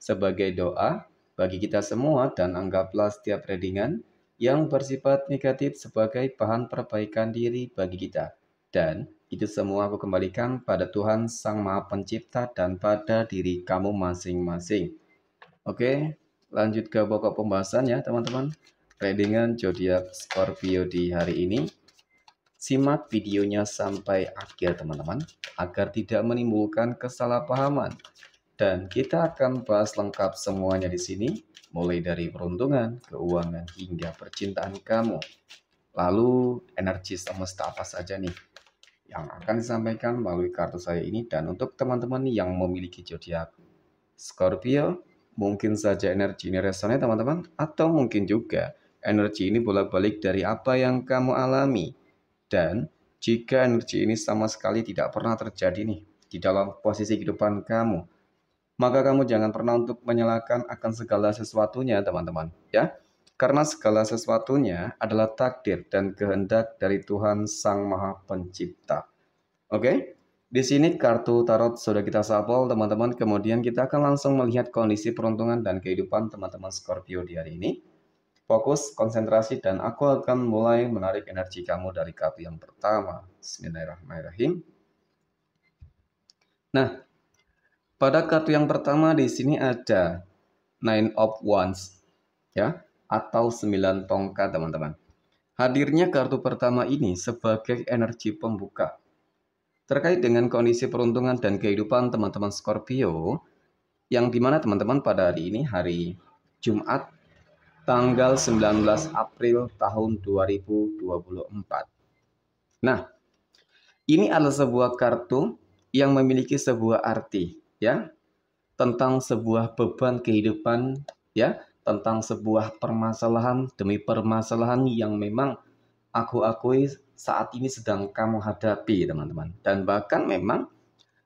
sebagai doa bagi kita semua dan anggaplah setiap readingan yang bersifat negatif sebagai bahan perbaikan diri bagi kita. Dan itu semua aku kembalikan pada Tuhan Sang Maha Pencipta dan pada diri kamu masing-masing. Oke, lanjut ke pokok pembahasan ya teman-teman. Readingan jodiak Scorpio di hari ini. Simak videonya sampai akhir teman-teman agar tidak menimbulkan kesalahpahaman dan kita akan bahas lengkap semuanya di sini, mulai dari peruntungan, keuangan, hingga percintaan kamu. Lalu energi semesta apa saja nih yang akan disampaikan melalui kartu saya ini dan untuk teman-teman yang memiliki zodiak Scorpio, mungkin saja energi ini resonnya teman-teman atau mungkin juga energi ini bolak-balik dari apa yang kamu alami. Dan jika energi ini sama sekali tidak pernah terjadi nih di dalam posisi kehidupan kamu, maka kamu jangan pernah untuk menyalahkan akan segala sesuatunya, teman-teman, ya. Karena segala sesuatunya adalah takdir dan kehendak dari Tuhan Sang Maha Pencipta. Oke? Di sini kartu tarot sudah kita sapol, teman-teman. Kemudian kita akan langsung melihat kondisi peruntungan dan kehidupan teman-teman Scorpio di hari ini. Fokus, konsentrasi, dan aku akan mulai menarik energi kamu dari kartu yang pertama. Bismillahirrahmanirrahim. Nah, pada kartu yang pertama di sini ada Nine of Wands ya atau sembilan tongkat teman-teman. Hadirnya kartu pertama ini sebagai energi pembuka. Terkait dengan kondisi peruntungan dan kehidupan teman-teman Scorpio, yang dimana teman-teman pada hari ini hari Jumat tanggal 19 April tahun 2024. Nah, ini adalah sebuah kartu yang memiliki sebuah arti ya tentang sebuah beban kehidupan ya tentang sebuah permasalahan demi permasalahan yang memang aku akui saat ini sedang kamu hadapi teman-teman dan bahkan memang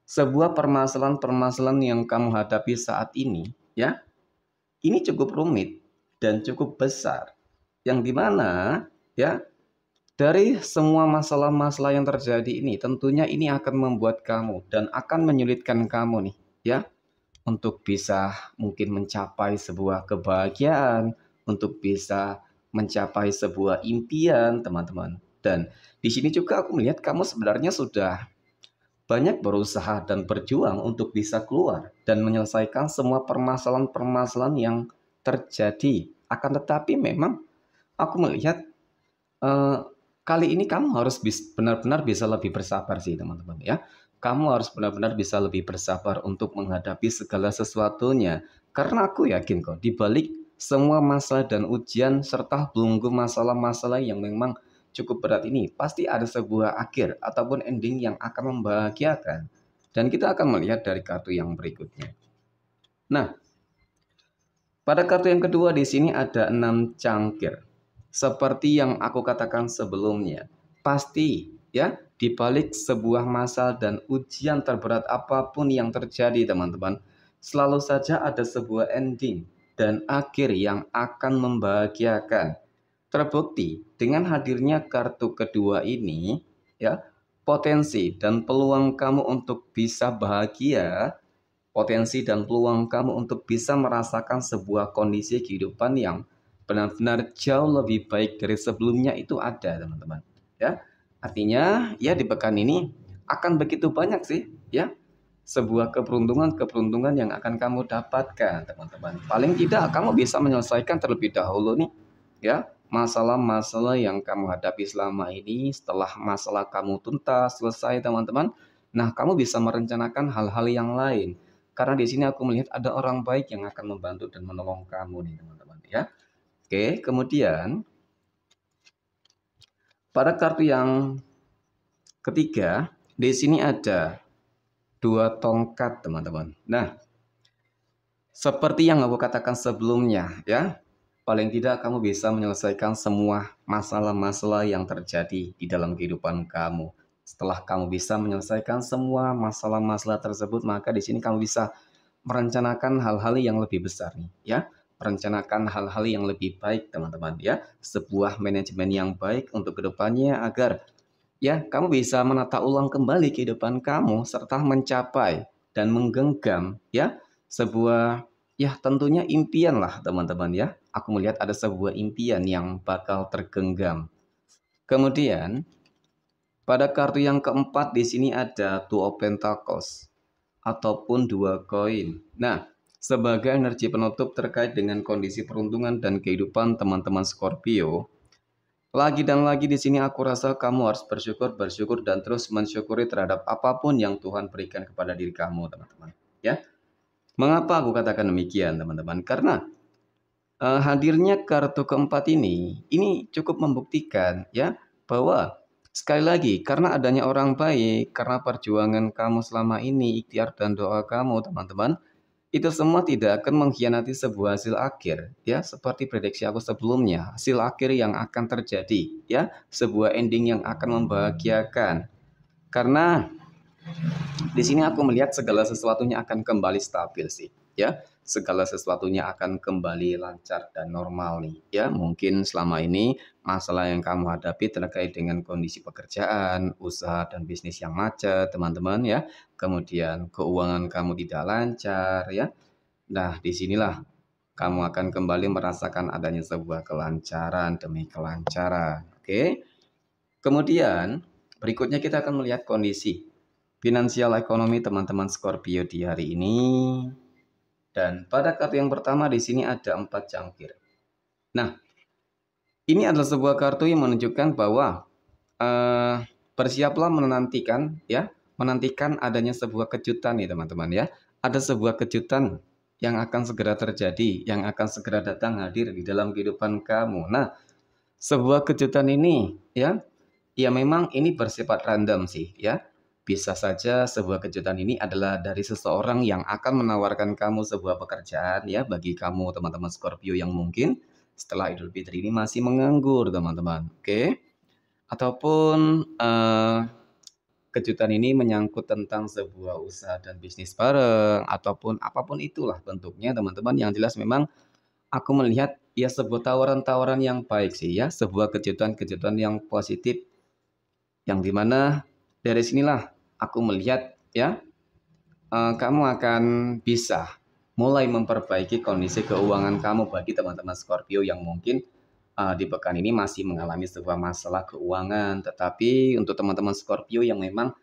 sebuah permasalahan-permasalahan yang kamu hadapi saat ini ya ini cukup rumit dan cukup besar yang dimana ya dari semua masalah-masalah yang terjadi ini tentunya ini akan membuat kamu dan akan menyulitkan kamu nih ya untuk bisa mungkin mencapai sebuah kebahagiaan, untuk bisa mencapai sebuah impian, teman-teman. Dan di sini juga aku melihat kamu sebenarnya sudah banyak berusaha dan berjuang untuk bisa keluar dan menyelesaikan semua permasalahan-permasalahan yang terjadi. Akan tetapi memang aku melihat uh, kali ini kamu harus benar-benar bisa lebih bersabar sih teman-teman ya kamu harus benar-benar bisa lebih bersabar untuk menghadapi segala sesuatunya. Karena aku yakin kok, di balik semua masalah dan ujian serta belunggu masalah-masalah yang memang cukup berat ini, pasti ada sebuah akhir ataupun ending yang akan membahagiakan. Dan kita akan melihat dari kartu yang berikutnya. Nah, pada kartu yang kedua di sini ada enam cangkir. Seperti yang aku katakan sebelumnya, pasti ya di balik sebuah masal dan ujian terberat apapun yang terjadi teman-teman selalu saja ada sebuah ending dan akhir yang akan membahagiakan terbukti dengan hadirnya kartu kedua ini ya potensi dan peluang kamu untuk bisa bahagia potensi dan peluang kamu untuk bisa merasakan sebuah kondisi kehidupan yang benar-benar jauh lebih baik dari sebelumnya itu ada teman-teman ya Artinya ya di pekan ini akan begitu banyak sih ya sebuah keberuntungan-keberuntungan yang akan kamu dapatkan, teman-teman. Paling tidak kamu bisa menyelesaikan terlebih dahulu nih, ya, masalah-masalah yang kamu hadapi selama ini setelah masalah kamu tuntas, selesai, teman-teman. Nah, kamu bisa merencanakan hal-hal yang lain. Karena di sini aku melihat ada orang baik yang akan membantu dan menolong kamu nih, teman-teman, ya. Oke, kemudian pada kartu yang ketiga, di sini ada dua tongkat, teman-teman. Nah, seperti yang aku katakan sebelumnya, ya, paling tidak kamu bisa menyelesaikan semua masalah-masalah yang terjadi di dalam kehidupan kamu. Setelah kamu bisa menyelesaikan semua masalah-masalah tersebut, maka di sini kamu bisa merencanakan hal-hal yang lebih besar nih, ya rencanakan hal-hal yang lebih baik teman-teman ya sebuah manajemen yang baik untuk kedepannya agar ya kamu bisa menata ulang kembali kehidupan kamu serta mencapai dan menggenggam ya sebuah ya tentunya impian lah teman-teman ya aku melihat ada sebuah impian yang bakal tergenggam kemudian pada kartu yang keempat di sini ada two of pentacles ataupun dua koin nah sebagai energi penutup terkait dengan kondisi peruntungan dan kehidupan teman-teman Scorpio, lagi dan lagi di sini aku rasa kamu harus bersyukur, bersyukur dan terus mensyukuri terhadap apapun yang Tuhan berikan kepada diri kamu, teman-teman. Ya. Mengapa aku katakan demikian, teman-teman? Karena uh, hadirnya kartu keempat ini, ini cukup membuktikan ya bahwa Sekali lagi, karena adanya orang baik, karena perjuangan kamu selama ini, ikhtiar dan doa kamu, teman-teman, itu semua tidak akan mengkhianati sebuah hasil akhir ya seperti prediksi aku sebelumnya hasil akhir yang akan terjadi ya sebuah ending yang akan membahagiakan karena di sini aku melihat segala sesuatunya akan kembali stabil sih ya segala sesuatunya akan kembali lancar dan normal nih ya mungkin selama ini masalah yang kamu hadapi terkait dengan kondisi pekerjaan usaha dan bisnis yang macet teman-teman ya kemudian keuangan kamu tidak lancar ya nah disinilah kamu akan kembali merasakan adanya sebuah kelancaran demi kelancaran oke kemudian berikutnya kita akan melihat kondisi finansial ekonomi teman-teman Scorpio di hari ini dan pada kartu yang pertama di sini ada empat cangkir. Nah, ini adalah sebuah kartu yang menunjukkan bahwa eh, bersiaplah menantikan ya, menantikan adanya sebuah kejutan nih teman-teman ya. Ada sebuah kejutan yang akan segera terjadi, yang akan segera datang hadir di dalam kehidupan kamu. Nah, sebuah kejutan ini ya, ya memang ini bersifat random sih ya. Bisa saja sebuah kejutan ini adalah dari seseorang yang akan menawarkan kamu sebuah pekerjaan ya bagi kamu teman-teman Scorpio yang mungkin setelah Idul Fitri ini masih menganggur teman-teman. Oke. Okay? Ataupun uh, kejutan ini menyangkut tentang sebuah usaha dan bisnis bareng ataupun apapun itulah bentuknya teman-teman yang jelas memang aku melihat ya sebuah tawaran-tawaran yang baik sih ya, sebuah kejutan-kejutan yang positif yang dimana dari sinilah aku melihat ya uh, kamu akan bisa mulai memperbaiki kondisi keuangan kamu bagi teman-teman Scorpio yang mungkin uh, di pekan ini masih mengalami sebuah masalah keuangan. Tetapi untuk teman-teman Scorpio yang memang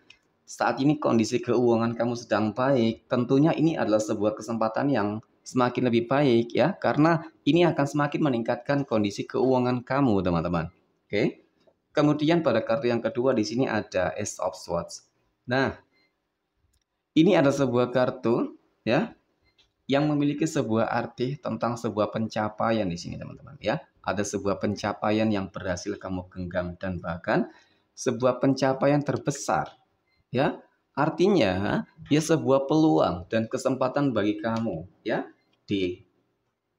saat ini kondisi keuangan kamu sedang baik, tentunya ini adalah sebuah kesempatan yang semakin lebih baik ya, karena ini akan semakin meningkatkan kondisi keuangan kamu, teman-teman. Oke. Kemudian pada kartu yang kedua di sini ada Ace of Swords. Nah, ini ada sebuah kartu ya yang memiliki sebuah arti tentang sebuah pencapaian di sini teman-teman ya. Ada sebuah pencapaian yang berhasil kamu genggam dan bahkan sebuah pencapaian terbesar ya. Artinya, ya sebuah peluang dan kesempatan bagi kamu ya di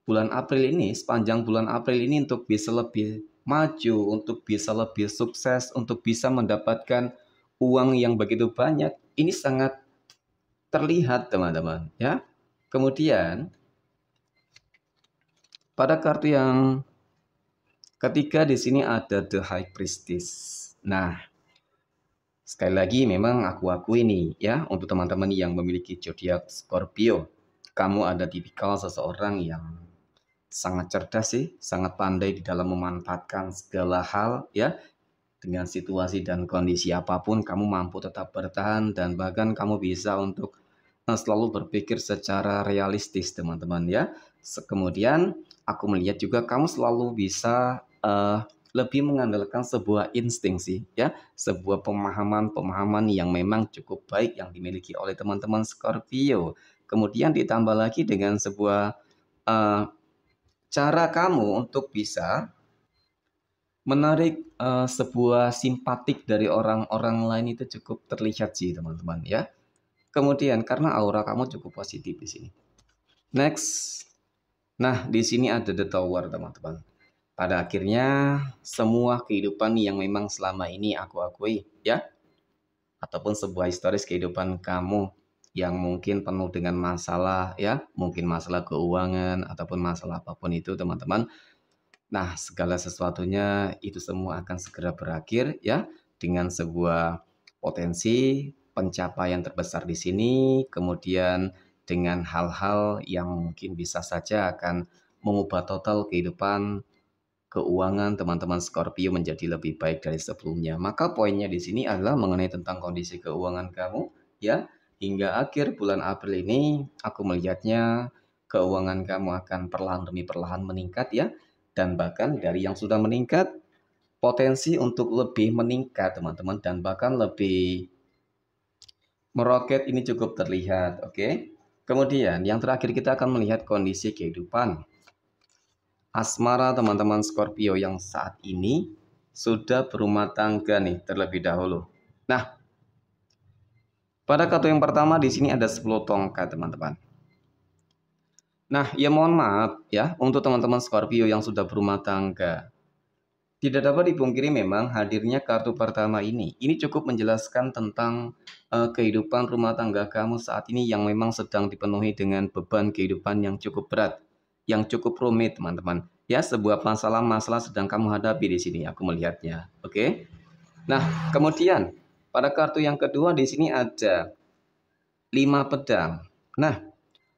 bulan April ini, sepanjang bulan April ini untuk bisa lebih maju, untuk bisa lebih sukses, untuk bisa mendapatkan uang yang begitu banyak ini sangat terlihat teman-teman ya. Kemudian pada kartu yang ketiga di sini ada the high priestess. Nah, sekali lagi memang aku aku ini ya untuk teman-teman yang memiliki zodiak Scorpio. Kamu ada tipikal seseorang yang sangat cerdas sih, sangat pandai di dalam memanfaatkan segala hal ya dengan situasi dan kondisi apapun kamu mampu tetap bertahan dan bahkan kamu bisa untuk eh, selalu berpikir secara realistis teman-teman ya. Kemudian aku melihat juga kamu selalu bisa uh, lebih mengandalkan sebuah insting sih ya, sebuah pemahaman-pemahaman yang memang cukup baik yang dimiliki oleh teman-teman Scorpio. Kemudian ditambah lagi dengan sebuah uh, cara kamu untuk bisa menarik uh, sebuah simpatik dari orang-orang lain itu cukup terlihat sih teman-teman ya. Kemudian karena aura kamu cukup positif di sini. Next. Nah, di sini ada the tower teman-teman. Pada akhirnya semua kehidupan yang memang selama ini aku akui ya ataupun sebuah historis kehidupan kamu yang mungkin penuh dengan masalah ya, mungkin masalah keuangan ataupun masalah apapun itu teman-teman Nah, segala sesuatunya itu semua akan segera berakhir ya dengan sebuah potensi pencapaian terbesar di sini, kemudian dengan hal-hal yang mungkin bisa saja akan mengubah total kehidupan keuangan teman-teman Scorpio menjadi lebih baik dari sebelumnya. Maka poinnya di sini adalah mengenai tentang kondisi keuangan kamu ya. Hingga akhir bulan April ini aku melihatnya keuangan kamu akan perlahan demi perlahan meningkat ya dan bahkan dari yang sudah meningkat potensi untuk lebih meningkat teman-teman dan bahkan lebih meroket ini cukup terlihat oke okay? kemudian yang terakhir kita akan melihat kondisi kehidupan asmara teman-teman Scorpio yang saat ini sudah berumah tangga nih terlebih dahulu nah pada kartu yang pertama di sini ada 10 tongkat teman-teman Nah, ya mohon maaf ya untuk teman-teman Scorpio yang sudah berumah tangga. Tidak dapat dipungkiri memang hadirnya kartu pertama ini. Ini cukup menjelaskan tentang uh, kehidupan rumah tangga kamu saat ini yang memang sedang dipenuhi dengan beban kehidupan yang cukup berat, yang cukup rumit, teman-teman. Ya, sebuah masalah-masalah sedang kamu hadapi di sini aku melihatnya. Oke. Nah, kemudian pada kartu yang kedua di sini ada lima pedang. Nah,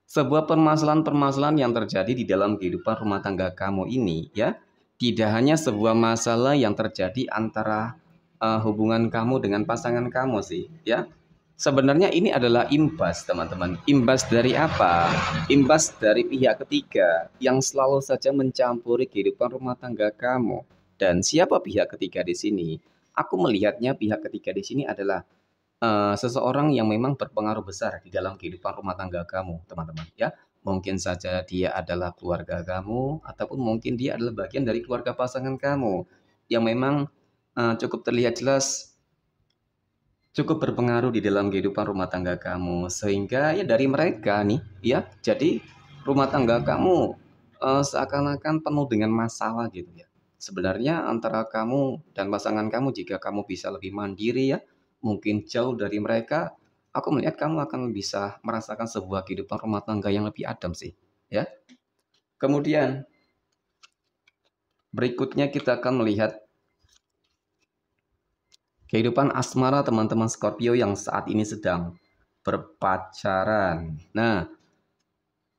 sebuah permasalahan-permasalahan yang terjadi di dalam kehidupan rumah tangga kamu ini ya tidak hanya sebuah masalah yang terjadi antara uh, hubungan kamu dengan pasangan kamu sih ya sebenarnya ini adalah imbas teman-teman imbas dari apa imbas dari pihak ketiga yang selalu saja mencampuri kehidupan rumah tangga kamu dan siapa pihak ketiga di sini aku melihatnya pihak ketiga di sini adalah Eh, seseorang yang memang berpengaruh besar di dalam kehidupan rumah tangga kamu, teman-teman, ya. Mungkin saja dia adalah keluarga kamu ataupun mungkin dia adalah bagian dari keluarga pasangan kamu yang memang uh, cukup terlihat jelas cukup berpengaruh di dalam kehidupan rumah tangga kamu sehingga ya dari mereka nih ya jadi rumah tangga kamu uh, seakan-akan penuh dengan masalah gitu ya sebenarnya antara kamu dan pasangan kamu jika kamu bisa lebih mandiri ya mungkin jauh dari mereka, aku melihat kamu akan bisa merasakan sebuah kehidupan rumah tangga yang lebih adem sih, ya. Kemudian berikutnya kita akan melihat kehidupan asmara teman-teman Scorpio yang saat ini sedang berpacaran. Nah,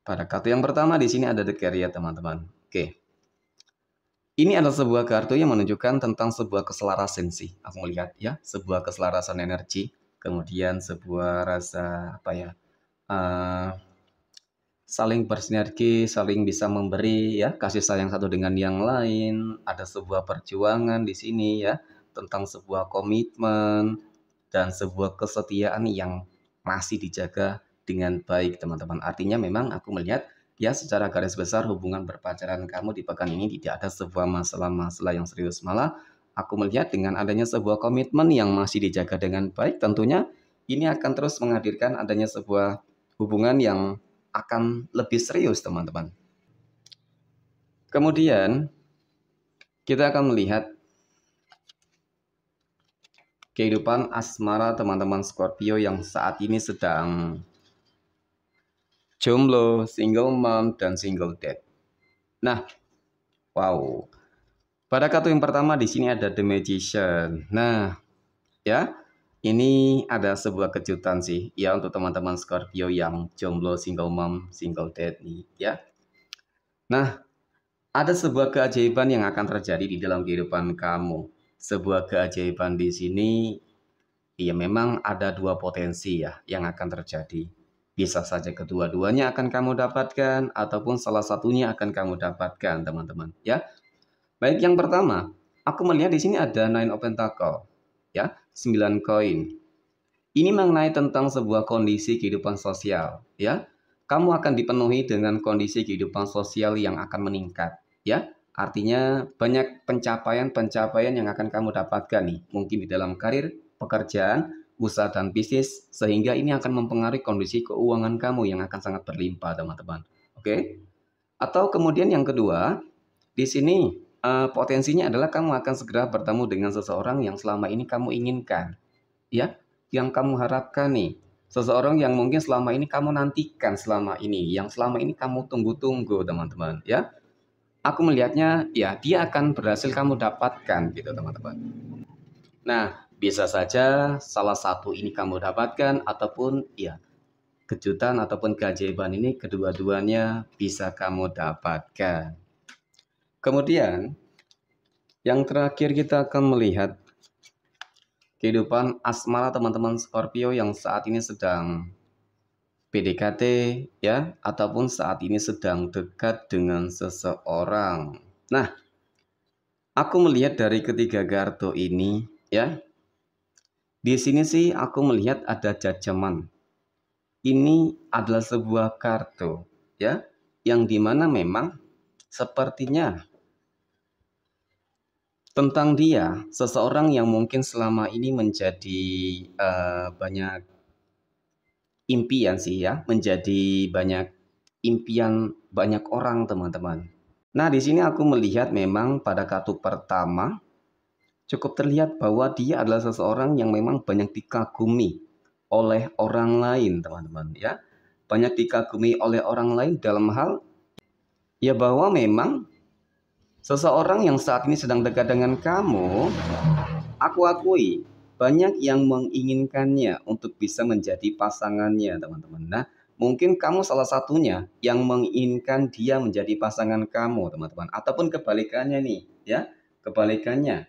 pada kartu yang pertama di sini ada The Carrier, teman-teman. Oke. Ini adalah sebuah kartu yang menunjukkan tentang sebuah keselarasan sih, aku melihat ya, sebuah keselarasan energi, kemudian sebuah rasa apa ya, uh, saling bersinergi, saling bisa memberi ya, kasih sayang satu dengan yang lain, ada sebuah perjuangan di sini ya, tentang sebuah komitmen dan sebuah kesetiaan yang masih dijaga dengan baik teman-teman. Artinya memang aku melihat Ya, secara garis besar hubungan berpacaran kamu di pekan ini tidak ada sebuah masalah-masalah yang serius. Malah, aku melihat dengan adanya sebuah komitmen yang masih dijaga dengan baik, tentunya ini akan terus menghadirkan adanya sebuah hubungan yang akan lebih serius, teman-teman. Kemudian, kita akan melihat kehidupan asmara teman-teman Scorpio yang saat ini sedang jomblo, single mom, dan single dad. Nah, wow. Pada kartu yang pertama di sini ada The Magician. Nah, ya, ini ada sebuah kejutan sih ya untuk teman-teman Scorpio yang jomblo, single mom, single dad nih, ya. Nah, ada sebuah keajaiban yang akan terjadi di dalam kehidupan kamu. Sebuah keajaiban di sini, ya memang ada dua potensi ya yang akan terjadi. Bisa saja kedua-duanya akan kamu dapatkan ataupun salah satunya akan kamu dapatkan, teman-teman, ya. Baik, yang pertama, aku melihat di sini ada nine open pentacle, ya, sembilan koin. Ini mengenai tentang sebuah kondisi kehidupan sosial, ya. Kamu akan dipenuhi dengan kondisi kehidupan sosial yang akan meningkat, ya. Artinya banyak pencapaian-pencapaian yang akan kamu dapatkan nih, mungkin di dalam karir, pekerjaan, usaha dan bisnis sehingga ini akan mempengaruhi kondisi keuangan kamu yang akan sangat berlimpah teman-teman. Oke? Okay? Atau kemudian yang kedua, di sini uh, potensinya adalah kamu akan segera bertemu dengan seseorang yang selama ini kamu inginkan. Ya, yang kamu harapkan nih. Seseorang yang mungkin selama ini kamu nantikan selama ini, yang selama ini kamu tunggu-tunggu, teman-teman, ya. Aku melihatnya ya dia akan berhasil kamu dapatkan gitu, teman-teman. Nah, bisa saja salah satu ini kamu dapatkan ataupun ya kejutan ataupun keajaiban ini kedua-duanya bisa kamu dapatkan. Kemudian yang terakhir kita akan melihat kehidupan asmara teman-teman Scorpio yang saat ini sedang PDKT ya ataupun saat ini sedang dekat dengan seseorang. Nah, aku melihat dari ketiga kartu ini ya di sini sih aku melihat ada jajaman Ini adalah sebuah kartu ya yang dimana memang sepertinya tentang dia seseorang yang mungkin selama ini menjadi uh, banyak impian sih ya menjadi banyak impian banyak orang teman-teman. Nah di sini aku melihat memang pada kartu pertama cukup terlihat bahwa dia adalah seseorang yang memang banyak dikagumi oleh orang lain, teman-teman ya. Banyak dikagumi oleh orang lain dalam hal ya bahwa memang seseorang yang saat ini sedang dekat dengan kamu, aku akui banyak yang menginginkannya untuk bisa menjadi pasangannya, teman-teman. Nah, mungkin kamu salah satunya yang menginginkan dia menjadi pasangan kamu, teman-teman. Ataupun kebalikannya nih, ya. Kebalikannya,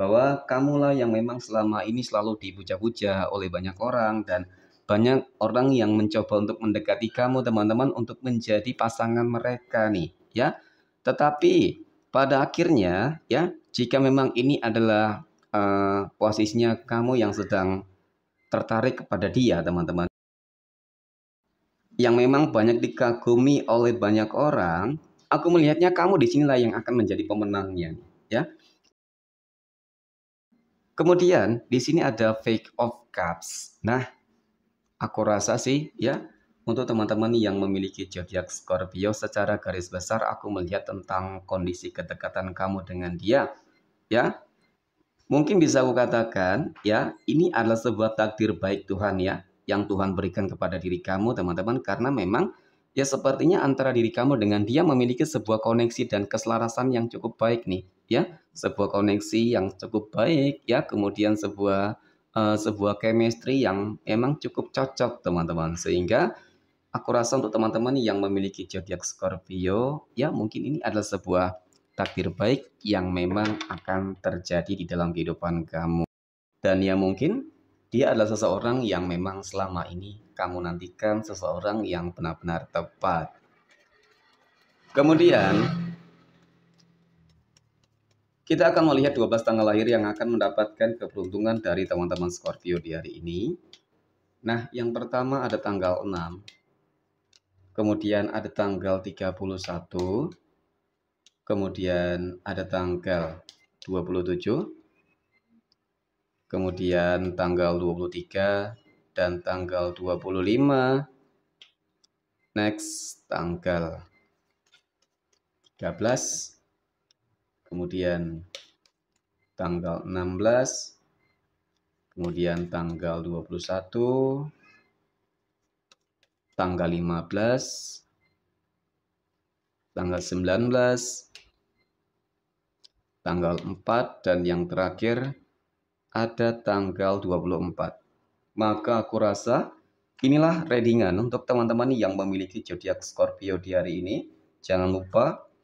bahwa kamulah yang memang selama ini selalu dipuja-puja oleh banyak orang dan banyak orang yang mencoba untuk mendekati kamu teman-teman untuk menjadi pasangan mereka nih ya. Tetapi pada akhirnya ya jika memang ini adalah uh, posisinya kamu yang sedang tertarik kepada dia teman-teman yang memang banyak dikagumi oleh banyak orang, aku melihatnya kamu di sinilah yang akan menjadi pemenangnya, ya. Kemudian di sini ada fake of cups. Nah, aku rasa sih ya untuk teman-teman yang memiliki zodiak Scorpio secara garis besar aku melihat tentang kondisi kedekatan kamu dengan dia ya. Mungkin bisa aku katakan ya, ini adalah sebuah takdir baik Tuhan ya yang Tuhan berikan kepada diri kamu teman-teman karena memang ya sepertinya antara diri kamu dengan dia memiliki sebuah koneksi dan keselarasan yang cukup baik nih ya sebuah koneksi yang cukup baik ya kemudian sebuah uh, sebuah chemistry yang memang cukup cocok teman-teman sehingga aku rasa untuk teman-teman yang memiliki zodiak Scorpio ya mungkin ini adalah sebuah takdir baik yang memang akan terjadi di dalam kehidupan kamu dan ya mungkin dia adalah seseorang yang memang selama ini kamu nantikan seseorang yang benar-benar tepat kemudian kita akan melihat 12 tanggal lahir yang akan mendapatkan keberuntungan dari teman-teman Scorpio di hari ini. Nah, yang pertama ada tanggal 6. Kemudian ada tanggal 31. Kemudian ada tanggal 27. Kemudian tanggal 23 dan tanggal 25. Next tanggal 13 kemudian tanggal 16, kemudian tanggal 21, tanggal 15, tanggal 19, tanggal 4, dan yang terakhir ada tanggal 24. Maka aku rasa inilah readingan untuk teman-teman yang memiliki zodiak Scorpio di hari ini. Jangan lupa